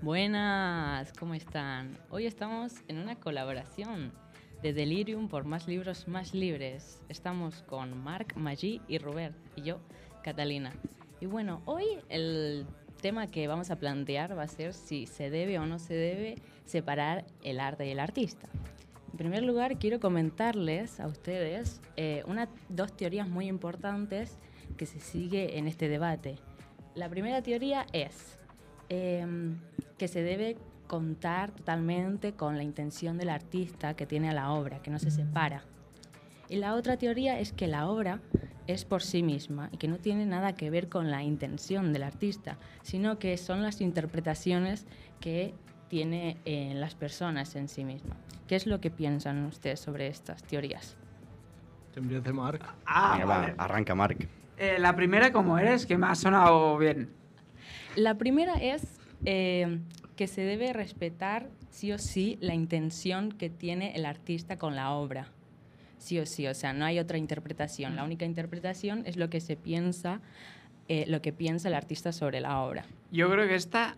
Buenas, ¿cómo están? Hoy estamos en una colaboración de Delirium por más libros más libres. Estamos con Marc, Maggi y Robert y yo, Catalina. Y bueno, hoy el tema que vamos a plantear va a ser si se debe o no se debe separar el arte y el artista. En primer lugar, quiero comentarles a ustedes eh, dos teorías muy importantes que se sigue en este debate. La primera teoría es em, que se debe contar totalmente con la intención del artista que tiene a la obra, que no se separa. Y la otra teoría es que la obra es por sí misma y que no tiene nada que ver con la intención del artista, sino que son las interpretaciones que tiene eh, las personas en sí mismas. ¿Qué es lo que piensan ustedes sobre estas teorías? empieza Marc? Ah, arranca Marc. Eh, la primera, ¿cómo eres? Que me ha sonado bien. La primera es eh, que se debe respetar sí o sí la intención que tiene el artista con la obra sí o sí, o sea, no hay otra interpretación. La única interpretación es lo que se piensa, eh, lo que piensa el artista sobre la obra. Yo creo que esta,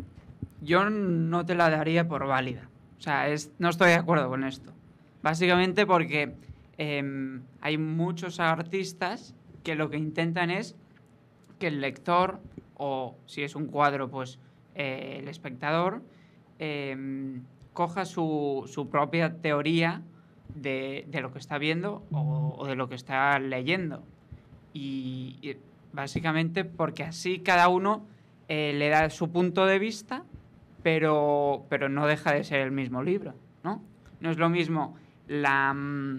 yo no te la daría por válida. O sea, no estoy de acuerdo con esto. Básicamente porque em, hay muchos artistas que lo que intentan es que el lector, o si es un cuadro, pues eh, el espectador, em, coja su propia teoría de, lo que está viendo o, de lo que está leyendo. Y, básicamente porque así cada uno eh, le da su punto de vista, pero, pero no deja de ser el mismo libro, ¿no? No es lo mismo mm,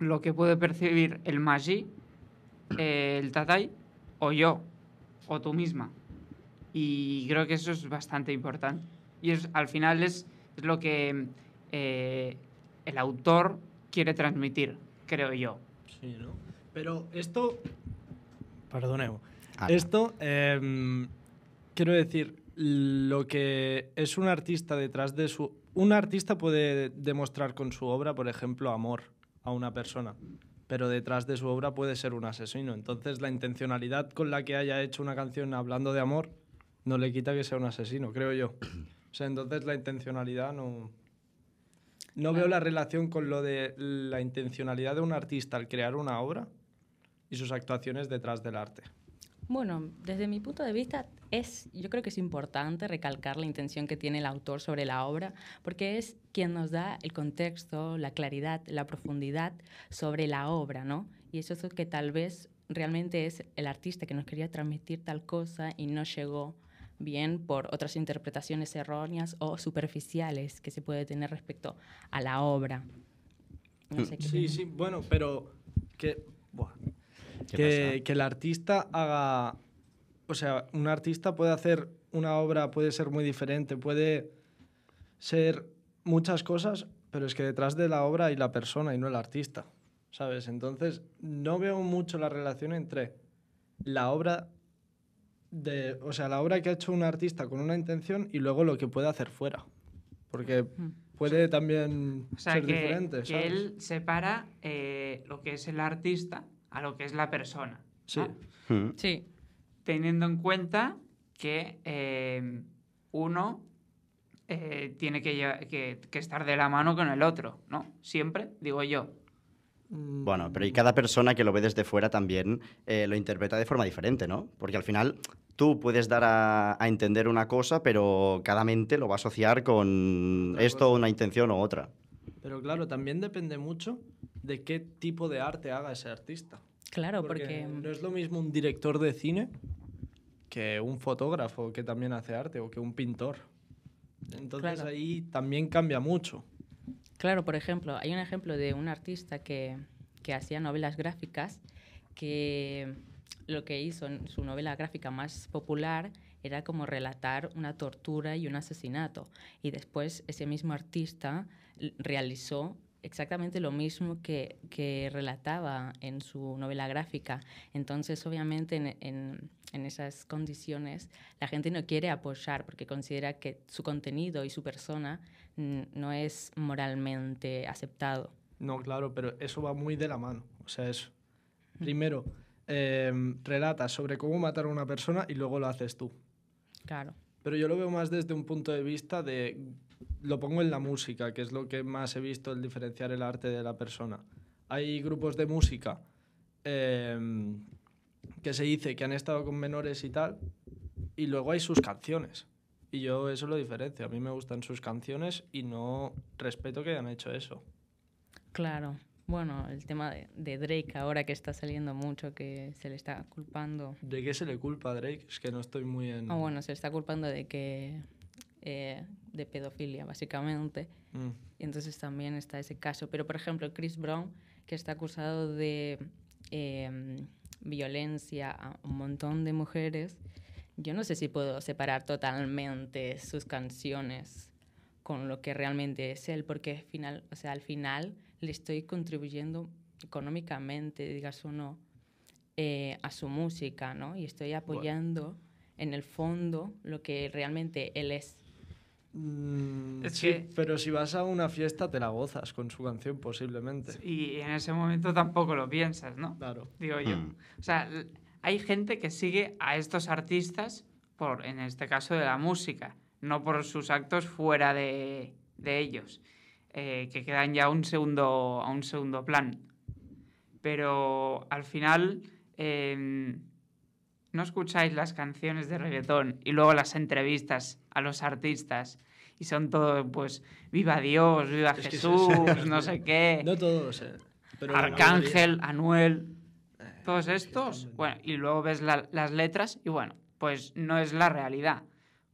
lo que puede percibir el magi eh, el tatai o yo, o tú misma. Y creo que eso es bastante importante. Y es, al final es, es lo que eh, el autor quiere transmitir, creo yo. Sí, ¿no? Pero esto. Perdoneo. Ah, esto. Em, quiero decir, lo que es un artista detrás de su. Un artista puede demostrar con su obra, por ejemplo, amor a una persona, pero detrás de su obra puede ser un asesino. Entonces, la intencionalidad con la que haya hecho una canción hablando de amor no le quita que sea un asesino, creo yo. O sea, entonces la intencionalidad no, no veo la relación con lo de la intencionalidad de un artista al crear una obra y sus actuaciones detrás del arte. Bueno, desde mi punto de vista es, yo creo que es importante recalcar la intención que tiene el autor sobre la obra, porque es quien nos da el contexto, la claridad, la profundidad sobre la obra, ¿no? Y eso es lo que tal vez realmente es el artista que nos quería transmitir tal cosa y no llegó bien por otras interpretaciones erróneas o superficiales que se puede tener respecto a la obra. sí, sí, bueno, pero que, que, que el artista haga, o sea, un artista puede hacer una obra, puede ser muy diferente, puede ser muchas cosas, pero es que detrás de la obra hay la persona y no el artista, ¿sabes? Entonces, no veo mucho la relación entre la obra o sea, la obra que ha hecho un artista con una intención y luego lo que puede hacer fuera. Porque mm. puede también ser diferente. ¿sabes? Que él separa eh, lo que es el artista a lo que es la persona. Sí. Mm. Sí. Teniendo en cuenta que eh, uno eh, tiene que, que, estar de la mano con el otro, ¿no? Siempre, digo yo. Mm. Bueno, pero y cada persona que lo ve desde fuera también lo interpreta de forma diferente, ¿no? Porque al final tú puedes dar a, entender una cosa, pero cada mente lo va a asociar con esto, una intención o otra. Pero claro, también depende mucho de qué tipo de arte haga ese artista. Claro, porque, no es lo mismo un director de cine que un fotógrafo que también hace arte o que un pintor. Entonces ahí también cambia mucho. Claro, por ejemplo, hay un ejemplo de un artista que, que hacía novelas gráficas que lo que hizo en su novela gráfica más popular era como relatar una tortura y un asesinato. Y después ese mismo artista realizó exactamente lo mismo que, que relataba en su novela gráfica. Entonces, obviamente, en, en, en, esas condiciones, la gente no quiere apoyar porque considera que su contenido y su persona no es moralmente aceptado. No, claro, pero eso va muy de la mano. O sea, es primero Em, relata relatas sobre cómo matar a una persona y luego lo haces tú. Claro. Pero yo lo veo más desde un punto de vista de, lo pongo en la música, que es lo que más he visto el diferenciar el arte de la persona. Hay grupos de música em, que se dice que han estado con menores y tal, y luego hay sus canciones. Y yo eso lo diferencio. A mí me gustan sus canciones y no respeto que hayan hecho eso. Claro. Bueno, el tema de, Drake ahora que está saliendo mucho, que se le está culpando. ¿De qué se le culpa a Drake? Es que no estoy muy en... Ah, bueno, se le está culpando de que... Eh, de pedofilia, básicamente. Mm. Y entonces también está ese caso. Pero, por ejemplo, Chris Brown, que está acusado de em, violencia a un montón de mujeres, yo no sé si puedo separar totalmente sus canciones con lo que realmente es él, porque al final, o sea, al final le estoy contribuyendo económicamente, digas o no, eh, a su música, ¿no? Y estoy apoyando en el fondo lo que realmente él es. Mm, sí, pero si vas a una fiesta te la gozas con su canción posiblemente. Y en ese momento tampoco lo piensas, ¿no? Claro. Digo yo. Mm. O sea, hay gente que sigue a estos artistas por, en este caso, de la música no por sus actos fuera de, ellos, eh, que quedan ya a un segundo, a un segundo plan. Pero al final em, no escucháis las canciones de reggaetón y luego las entrevistas a los artistas y son todo pues, viva Dios, viva Jesús, no sé qué. No todos, eh, Arcángel, Anuel, eh, todos estos. Bueno, y luego ves las letras y bueno, pues no es la realidad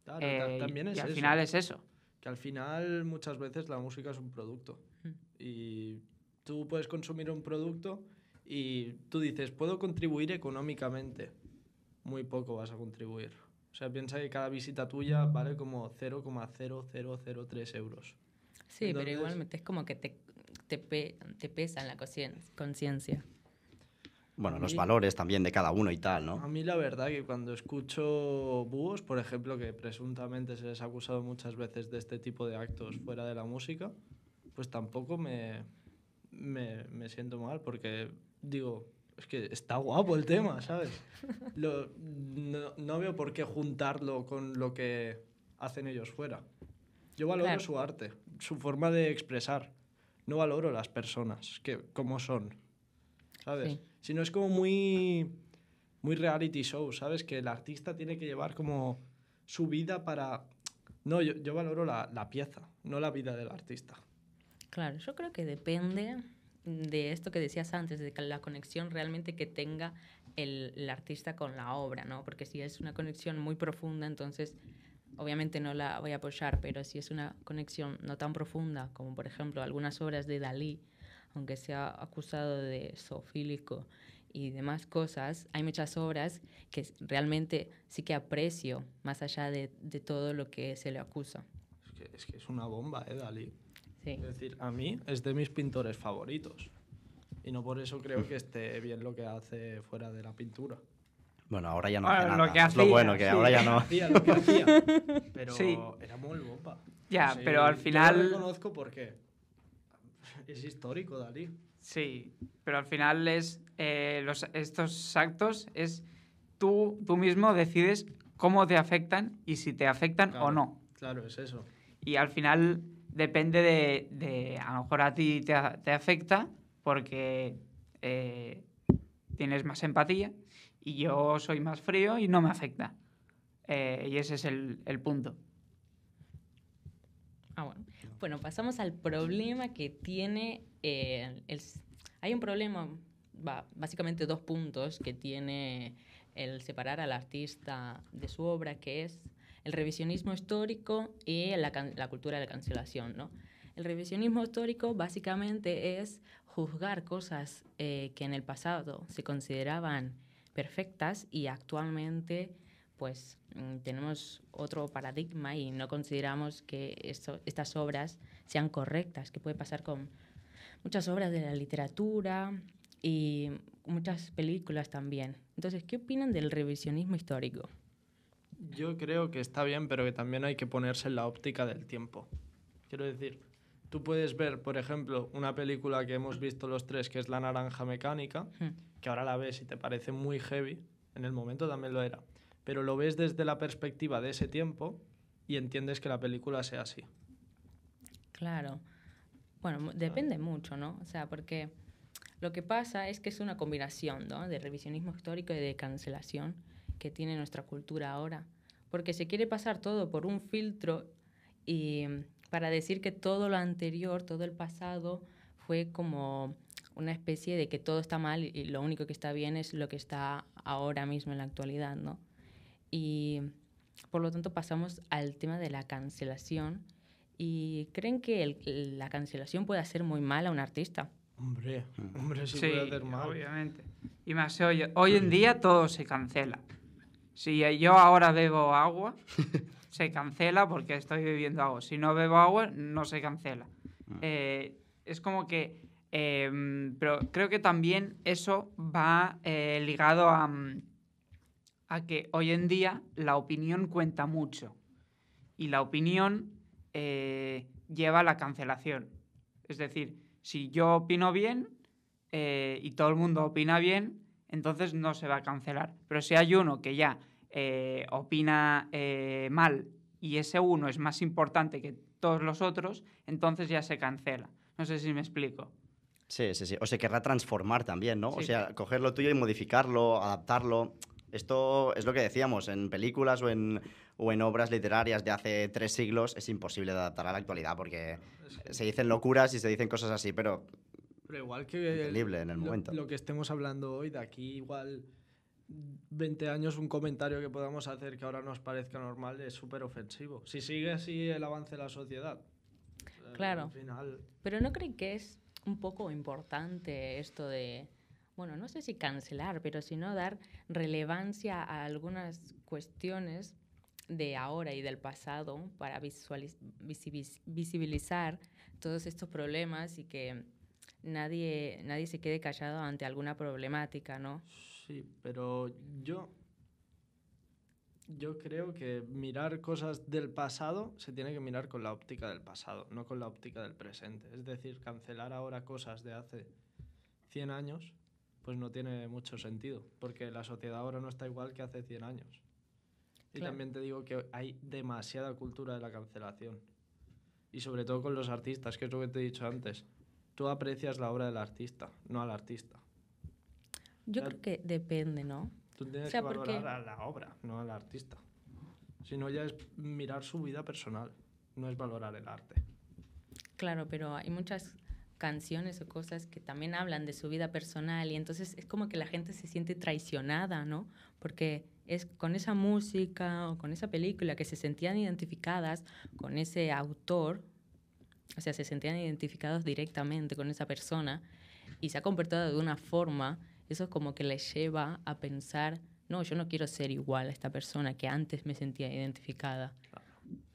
y eh, al final es eso. Que al final muchas veces la música es un producto. Mm. Y tú puedes consumir un producto y tú dices, puedo contribuir económicamente. Muy poco vas a contribuir. O sea, piensa que cada visita tuya vale como 0,0003 euros. Sí, pero igualmente es como que te, te, te pesa en la conciencia. Bueno, los valores también de cada uno y tal, ¿no? A mí la verdad que cuando escucho búhos, por ejemplo, que presuntamente se les ha acusado muchas veces de este tipo de actos fuera de la música, pues tampoco me, me, me siento mal porque digo, es que está guapo el tema, ¿sabes? Lo, no, veo por qué juntarlo con lo que hacen ellos fuera. Yo valoro su arte, su forma de expresar. No valoro las personas, que como son, ¿sabes? Sí no es como muy, muy reality show, ¿sabes? Que el artista tiene que llevar como su vida para... No, yo, yo valoro la, la pieza, no la vida del artista. Claro, yo creo que depende de esto que decías antes, de la conexión realmente que tenga el, el, artista con la obra, ¿no? Porque si es una conexión muy profunda, entonces obviamente no la voy a apoyar, pero si es una conexión no tan profunda, como por ejemplo algunas obras de Dalí, aunque sea acusado de zoofílico y demás cosas, hay muchas obras que realmente sí que aprecio, más allá de, todo lo que se le acusa. Es que es, una bomba, ¿eh, Dalí? Sí. Es decir, a mí es de mis pintores favoritos. Y no por eso creo que esté bien lo que hace fuera de la pintura. Bueno, ahora ya no ah, nada. Lo que lo bueno, que ahora ya no. Hacía lo que hacía. Pero era muy bomba. Ya, pero al final. No lo por qué es histórico, Dalí. Sí, pero al final es eh, los, estos actos es tú, tú mismo decides cómo te afectan y si te afectan o no. Claro, es eso. Y al final depende de, a lo mejor a ti te, afecta porque eh, tienes más empatía y yo soy más frío y no me afecta. Eh, y ese es el punto. Ah, bueno. pasamos al problema que tiene eh, Hay un problema, básicamente dos puntos que tiene el separar al artista de su obra, que es el revisionismo histórico y la, cultura de la cancelación, ¿no? El revisionismo histórico básicamente es juzgar cosas eh, que en el pasado se consideraban perfectas y actualmente pues Mm, tenemos otro paradigma y no consideramos que estas obras sean correctas, que puede pasar con muchas obras de la literatura y muchas películas también. Entonces, ¿qué opinan del revisionismo histórico? Yo creo que está bien, pero que también hay que ponerse en la óptica del tiempo. Quiero decir, tú puedes ver, por ejemplo, una película que hemos visto los tres, que es La Naranja Mecánica, que ahora la ves y te parece muy heavy, en el momento también lo era pero lo ves desde la perspectiva de ese tiempo y entiendes que la película sea así. Claro. Bueno, depende mucho, ¿no? O sea, porque lo que pasa es que es una combinación ¿no? de revisionismo histórico y de cancelación que tiene nuestra cultura ahora. Porque se quiere pasar todo por un filtro y mm, para decir que todo lo anterior, todo el pasado, fue como una especie de que todo está mal y lo único que está bien es lo que está ahora mismo en la actualidad, ¿no? y por lo tanto pasamos al tema de la cancelación. ¿Y creen que la cancelación puede hacer muy mal a un artista? Hombre, mm. hombre, sí, puede hacer mal. obviamente. Y más, hoy, hoy en mm. día todo se cancela. Si yo ahora bebo agua, se cancela porque estoy bebiendo agua. Si no bebo agua, no se cancela. Mm. Eh, es como que... Eh, pero creo que también eso va eh, ligado a a que hoy en día la opinión cuenta mucho y la opinión eh, lleva a la cancelación. Es decir, si yo opino bien eh, y todo el mundo opina bien, entonces no se va a cancelar. Pero si hay uno que ya eh, opina mal y ese uno es más importante que todos los otros, entonces ya se cancela. No sé si me explico. Sí, sí, sí. O se querrá transformar también, ¿no? O sea, coger lo tuyo y modificarlo, adaptarlo. Esto es lo que decíamos, en películas o en, o en obras literarias de hace tres siglos es imposible adaptar a la actualidad porque se dicen locuras y se dicen cosas así, pero... Pero igual que... en el momento. Lo, que estemos hablando hoy, de aquí igual 20 años un comentario que podamos hacer que ahora nos parezca normal es súper ofensivo. Si sigue así el avance de la sociedad. Eh, claro. Pero ¿no creen que es un poco importante esto de bueno, no sé si cancelar, pero si no dar relevancia a algunas cuestiones de ahora y del pasado para visibilizar todos estos problemas y que nadie, se quede callado ante alguna problemática, ¿no? Sí, pero yo, yo creo que mirar cosas del pasado se tiene que mirar con la óptica del pasado, no con la óptica del presente. Es decir, cancelar ahora cosas de hace 100 años pues no tiene mucho sentido, porque la sociedad ahora no está igual que hace 100 años. Y también te digo que hay demasiada cultura de la cancelación. Y sobre todo con los artistas, que es lo que te he dicho antes. Tú aprecias la obra del artista, no al artista. Yo creo que depende, ¿no? Tú tienes que valorar a la obra, no al artista. Si no, ya es mirar su vida personal, no es valorar el arte. Claro, pero hay muchas canciones o cosas que también hablan de su vida personal y entonces es como que la gente se siente traicionada, ¿no? Porque es con esa música o con esa película que se sentían identificadas con ese autor, o sea, se sentían identificados directamente con esa persona y se ha comportado de una forma, eso es como que les lleva a pensar, no, yo no quiero ser igual a esta persona que antes me sentía identificada.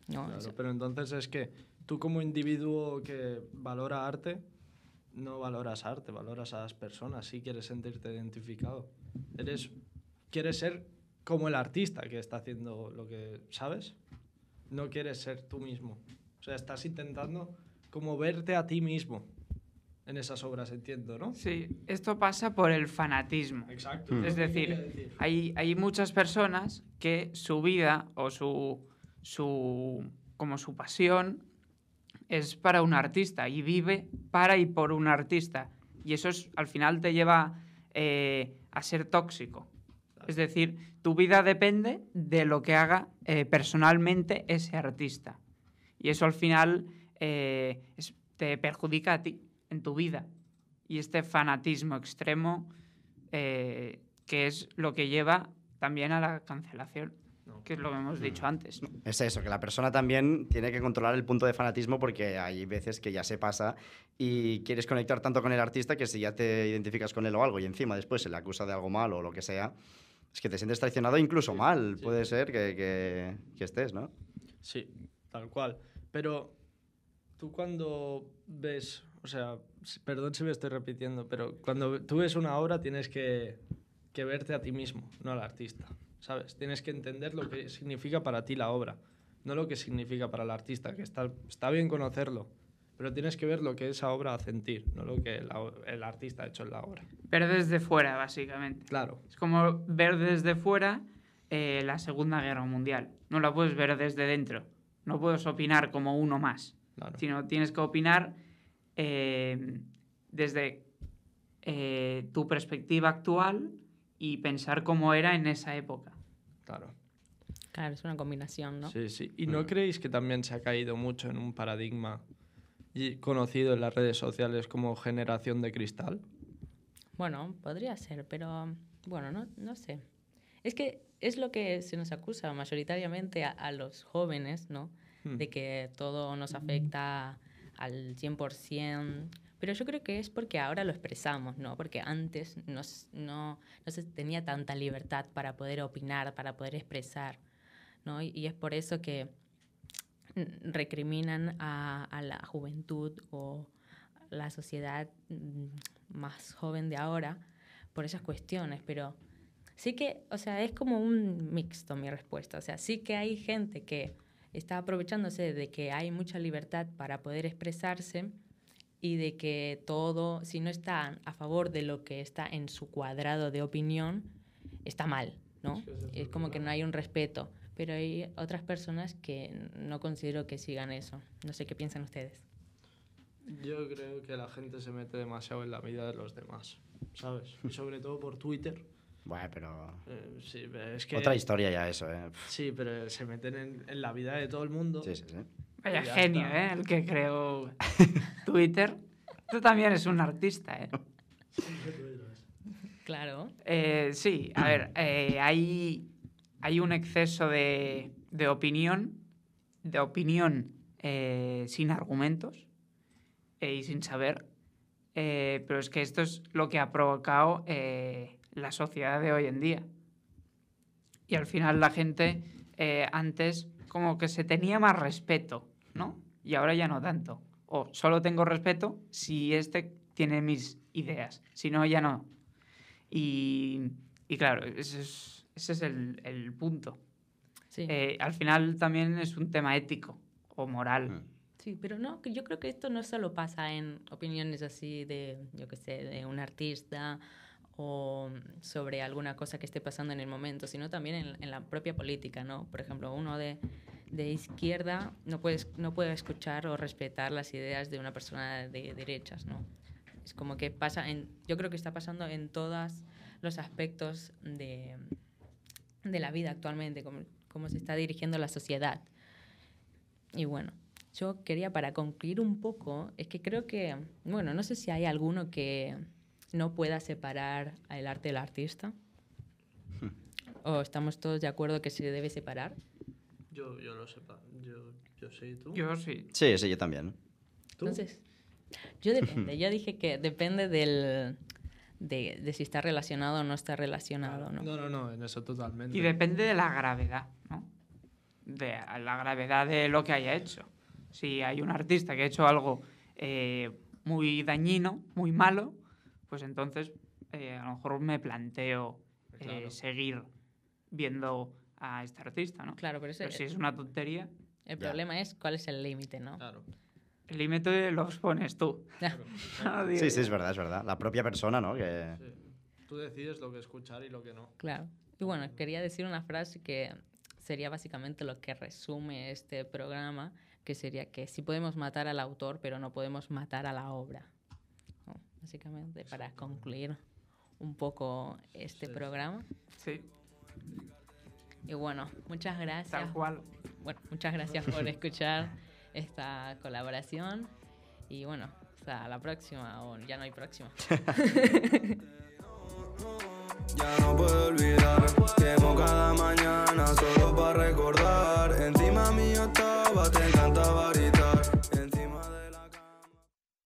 No, pero entonces es que tú como individuo que valora arte, no valoras arte, valoras a las personas, sí quieres sentirte identificado. Eres, quieres ser como el artista que está haciendo lo que sabes, no quieres ser tú mismo. O sea, estás intentando como verte a ti mismo en esas obras, entiendo, ¿no? Sí, esto pasa por el fanatismo. Exacto. Mm. Es decir, decir? Hay, muchas personas que su vida o su, su, como su pasión es para un artista y vive para y por un artista. Y eso al final te lleva eh, a ser tóxico. Es decir, tu vida depende de lo que haga eh, personalmente ese artista. Y eso al final eh, te perjudica a ti, en tu vida. Y este fanatismo extremo que es lo que lleva también a la cancelación que es lo que hemos mm. dicho antes. Es eso, que la persona también tiene que controlar el punto de fanatismo porque hay veces que ya se pasa y quieres conectar tanto con el artista que si ya te identificas con él o algo y encima después se le acusa de algo malo o lo que sea, es que te sientes traicionado incluso mal, puede ser que, que, que, estés, ¿no? Sí, tal cual. Pero tú cuando ves, o sea, perdón si me estoy repitiendo, pero cuando tú ves una obra tienes que, que verte a ti mismo, no al artista. ¿sabes? Tienes que entender lo que significa para ti la obra, no lo que significa para el artista, que está, bien conocerlo, pero tienes que ver lo que esa obra hace sentir, no lo que el, artista ha hecho en la obra. Ver desde fuera, básicamente. Claro. Es como ver desde fuera eh, la Segunda Guerra Mundial. No la puedes ver desde dentro. No puedes opinar como uno más, sino tienes que opinar eh, desde eh, tu perspectiva actual y pensar cómo era en esa época. Claro. Claro, es una combinación, ¿no? Sí, sí. ¿Y no creéis que también se ha caído mucho en un paradigma conocido en las redes sociales como generación de cristal? Bueno, podría ser, pero bueno, no, sé. Es que es lo que se nos acusa mayoritariamente a, los jóvenes, ¿no? Hmm. De que todo nos afecta al 100%, pero yo creo que es porque ahora lo expresamos, ¿no? Porque antes no, no se tenía tanta libertad para poder opinar, para poder expresar, ¿no? Y, y es por eso que mm, recriminan a, a la juventud o la sociedad mm, más joven de ahora por esas cuestiones, pero sí que, o sea, es como un mixto mi respuesta, o sea, sí que hay gente que está aprovechándose de que hay mucha libertad para poder expresarse, y de que todo, si no están a favor de lo que está en su cuadrado de opinión, está mal, ¿no? Es, como que no hay un respeto. Pero hay otras personas que no considero que sigan eso. No sé qué piensan ustedes. Yo creo que la gente se mete demasiado en la vida de los demás, ¿sabes? sobre todo por Twitter. Bueno, pero... Eh, sí, es que... Otra historia ya eso, ¿eh? Sí, pero se meten en, en la vida de todo el mundo. Sí, sí, sí. Vaya genio, ¿eh? El que creó Twitter. Tú también eres un artista, ¿eh? claro. Eh, sí, a ver, eh, hay, hay un exceso de, opinión, de opinión eh, sin argumentos y sin saber, pero es que esto es lo que ha provocado la sociedad de hoy en día. Y al final la gente antes como que se tenía más respeto ¿no? Y ahora ya no tanto. O solo tengo respeto si este tiene mis ideas, si no, ya no. Y, claro, ese es, el, punto. Eh, al final también es un tema ético o moral. Ah. Sí, pero no, yo creo que esto no solo pasa en opiniones así de, yo qué sé, de un artista o sobre alguna cosa que esté pasando en el momento, sino también en, en, la propia política, ¿no? Por ejemplo, uno de de izquierda no, puedes, no puede escuchar o respetar las ideas de una persona de derechas, ¿no? Es como que pasa en, yo creo que está pasando en todos los aspectos de, la vida actualmente, como cómo se está dirigiendo la sociedad. Y bueno, yo quería para concluir un poco, es que creo que, bueno, no sé si hay alguno que no pueda separar el arte del artista. Hmm. ¿O estamos todos de acuerdo que se debe separar? Yo, yo lo sé, Yo, yo tú. Yo sí. Sí, sí, yo también. ¿Tú? Entonces, yo depende. yo dije que depende del. De, si está relacionado o no está relacionado, ¿no? No, no, no, en eso totalmente. Y depende de la gravedad, ¿no? De la gravedad de lo que haya hecho. Si hay un artista que ha hecho algo eh, muy dañino, muy malo, pues entonces eh, a lo mejor me planteo eh, seguir viendo a este artista, ¿no? Claro, pero, si eh, es una tontería. El problema es cuál es el límite, ¿no? Claro. El límite lo pones tú. sí, sí, es verdad, es verdad. La propia persona, ¿no? Tú decides lo que escuchar y lo que no. Claro. Y bueno, quería decir una frase que sería básicamente lo que resume este programa, que sería que sí podemos matar al autor, pero no podemos matar a la obra. Básicamente, para concluir un poco este programa. Sí. Y bueno, muchas gracias. Tal cual. Bueno, muchas gracias por escuchar esta colaboración. Y bueno, hasta la próxima, ya no hay próxima. Ya no puedo olvidar, quemo cada mañana solo para recordar. Encima mío estaba, te encantaba.